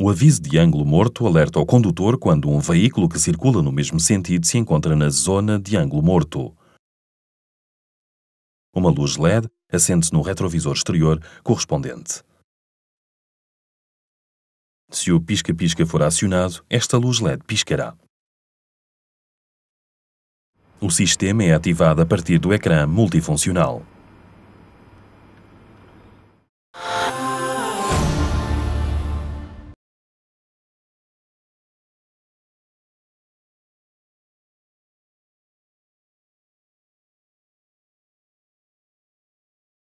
O aviso de ângulo morto alerta o condutor quando um veículo que circula no mesmo sentido se encontra na zona de ângulo morto. Uma luz LED acende-se no retrovisor exterior correspondente. Se o pisca-pisca for acionado, esta luz LED piscará. O sistema é ativado a partir do ecrã multifuncional.